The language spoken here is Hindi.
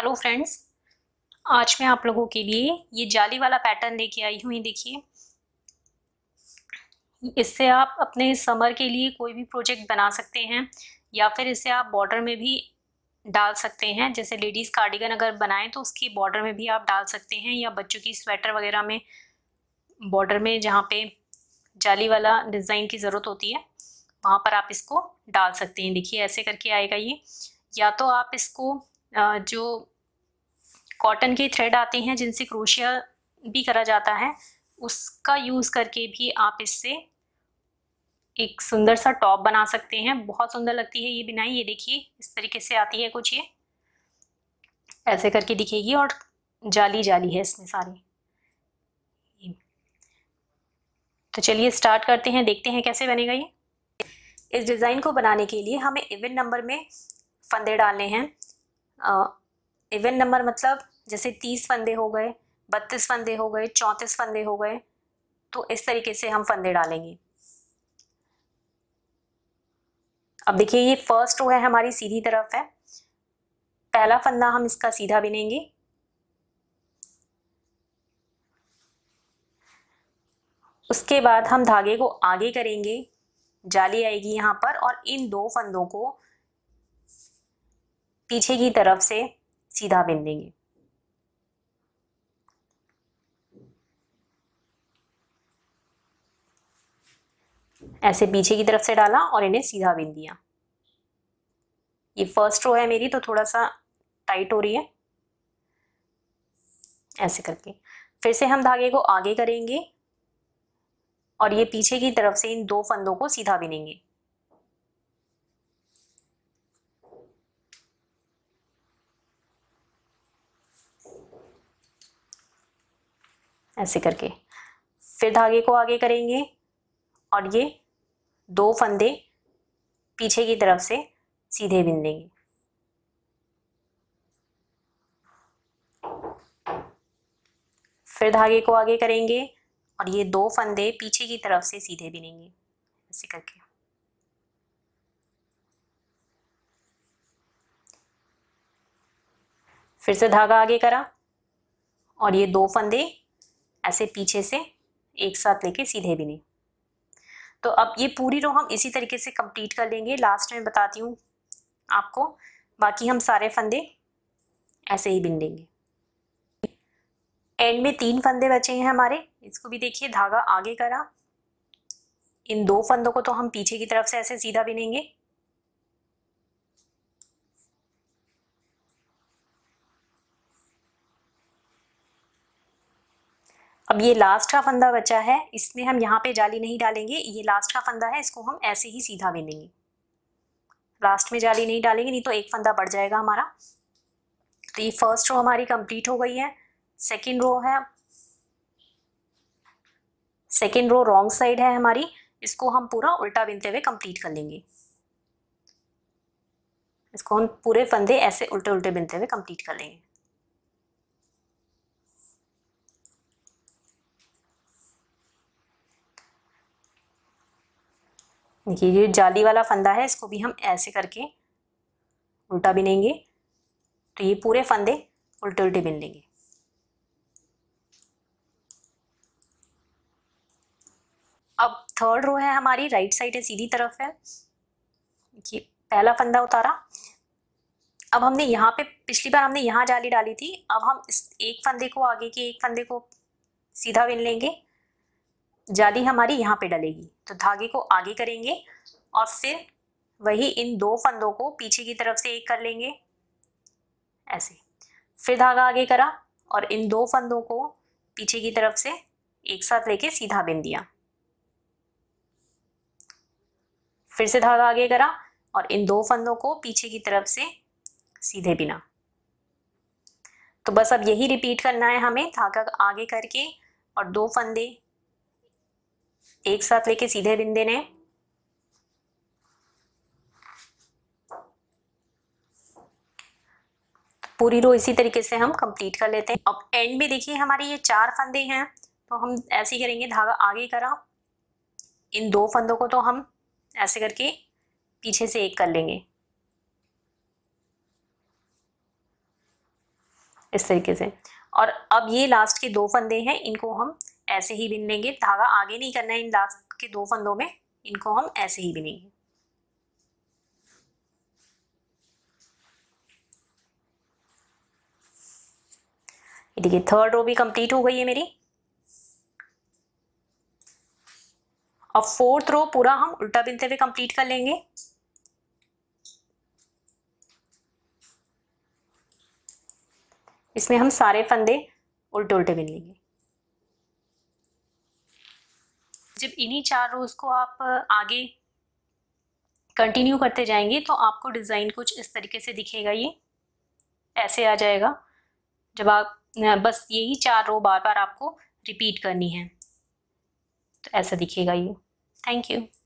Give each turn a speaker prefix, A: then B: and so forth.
A: हेलो फ्रेंड्स आज मैं आप लोगों के लिए ये जाली वाला पैटर्न लेके आई हूँ ये देखिए इससे आप अपने समर के लिए कोई भी प्रोजेक्ट बना सकते हैं या फिर इसे आप बॉर्डर में भी डाल सकते हैं जैसे लेडीज़ कार्डिगन अगर बनाएं तो उसकी बॉर्डर में भी आप डाल सकते हैं या बच्चों की स्वेटर वगैरह में बॉर्डर में जहाँ पे जाली वाला डिज़ाइन की ज़रूरत होती है वहाँ पर आप इसको डाल सकते हैं देखिए ऐसे करके आएगा ये या तो आप इसको जो कॉटन के थ्रेड आते हैं जिनसे क्रोशिया भी करा जाता है उसका यूज़ करके भी आप इससे एक सुंदर सा टॉप बना सकते हैं बहुत सुंदर लगती है ये बिनाई ये देखिए इस तरीके से आती है कुछ ये ऐसे करके दिखेगी और जाली जाली है इसमें सारी तो चलिए स्टार्ट करते हैं देखते हैं कैसे बनेगा ये इस डिज़ाइन को बनाने के लिए हमें इवन नंबर में फंदे डालने हैं इवन नंबर मतलब जैसे तीस फंदे हो गए बत्तीस फंदे हो गए चौंतीस फंदे हो गए तो इस तरीके से हम फंदे डालेंगे अब देखिए ये फर्स्ट रो है हमारी सीधी तरफ है पहला फंदा हम इसका सीधा बिनेंगे उसके बाद हम धागे को आगे करेंगे जाली आएगी यहां पर और इन दो फंदों को पीछे की तरफ से सीधा बिन देंगे ऐसे पीछे की तरफ से डाला और इन्हें सीधा बिन दिया ये फर्स्ट रो है मेरी तो थोड़ा सा टाइट हो रही है ऐसे करके फिर से हम धागे को आगे करेंगे और ये पीछे की तरफ से इन दो फंदों को सीधा बिनेंगे ऐसे करके फिर धागे को आगे करेंगे और ये दो फंदे पीछे की तरफ से सीधे बिंदेंगे फिर धागे को आगे करेंगे और ये दो फंदे पीछे की तरफ से सीधे बिनेंगे ऐसे करके फिर से धागा आगे करा और ये दो फंदे ऐसे पीछे से एक साथ लेके सीधे बिने तो अब ये पूरी रो हम इसी तरीके से कंप्लीट कर लेंगे लास्ट में बताती हूँ आपको बाकी हम सारे फंदे ऐसे ही बिन लेंगे एंड में तीन फंदे बचे हैं हमारे इसको भी देखिए धागा आगे करा इन दो फंदों को तो हम पीछे की तरफ से ऐसे सीधा बिनेंगे अब ये लास्ट का फंदा बचा है इसमें हम यहाँ पे जाली नहीं डालेंगे ये लास्ट का फंदा है इसको हम ऐसे ही सीधा बिंदेंगे लास्ट में जाली नहीं डालेंगे नहीं तो एक फंदा बढ़ जाएगा हमारा तो ये फर्स्ट रो हमारी कंप्लीट हो गई है सेकेंड रो है सेकेंड रो रॉन्ग साइड है हमारी इसको हम पूरा उल्टा बिनते हुए कंप्लीट कर लेंगे इसको हम पूरे फंदे ऐसे उल्टे उल्टे बिनते हुए कंप्लीट कर लेंगे देखिए ये जाली वाला फंदा है इसको भी हम ऐसे करके उल्टा बिनेंगे तो ये पूरे फंदे उल्टे उल्टे बिन लेंगे अब थर्ड रो है हमारी राइट साइड है सीधी तरफ है देखिए पहला फंदा उतारा अब हमने यहाँ पे पिछली बार हमने यहाँ जाली डाली थी अब हम इस एक फंदे को आगे के एक फंदे को सीधा बिन लेंगे जाली हमारी यहाँ पे डलेगी तो धागे को आगे करेंगे और फिर वही इन दो फंदों को पीछे की तरफ से एक कर लेंगे ऐसे फिर धागा आगे करा और इन दो फंदों को पीछे की तरफ से एक साथ लेके सीधा बिन दिया फिर से धागा आगे करा और इन दो फंदों को पीछे की तरफ से सीधे बिना तो बस अब यही रिपीट करना है हमें धागा आगे करके और दो फंदे एक साथ लेके सीधे बिन देने पूरी रो इसी तरीके से हम कंप्लीट कर लेते हैं अब एंड में देखिए हमारे ये चार फंदे हैं तो हम ऐसे ही करेंगे धागा आगे करा इन दो फंदों को तो हम ऐसे करके पीछे से एक कर लेंगे इस तरीके से और अब ये लास्ट के दो फंदे हैं इनको हम ऐसे ही बिन लेंगे धागा आगे नहीं करना है इन लास्ट के दो फंदों में इनको हम ऐसे ही बिनेंगे देखिए थर्ड रो भी कंप्लीट हो गई है मेरी अब फोर्थ रो पूरा हम उल्टा बिनते हुए कंप्लीट कर लेंगे इसमें हम सारे फंदे उल्टे उल्टे बिन लेंगे जब इन्हीं चार रोज को आप आगे कंटिन्यू करते जाएंगे तो आपको डिज़ाइन कुछ इस तरीके से दिखेगा ये ऐसे आ जाएगा जब आप बस यही चार रो बार बार आपको रिपीट करनी है तो ऐसा दिखेगा ये थैंक यू